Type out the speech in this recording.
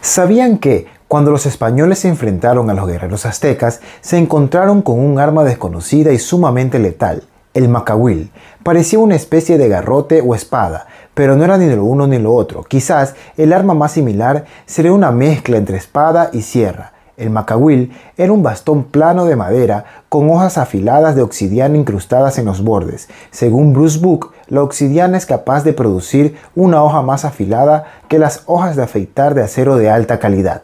¿Sabían que cuando los españoles se enfrentaron a los guerreros aztecas, se encontraron con un arma desconocida y sumamente letal, el macahuil. Parecía una especie de garrote o espada, pero no era ni lo uno ni lo otro. Quizás el arma más similar sería una mezcla entre espada y sierra. El Macawil era un bastón plano de madera con hojas afiladas de obsidiana incrustadas en los bordes. Según Bruce Book, la obsidiana es capaz de producir una hoja más afilada que las hojas de afeitar de acero de alta calidad.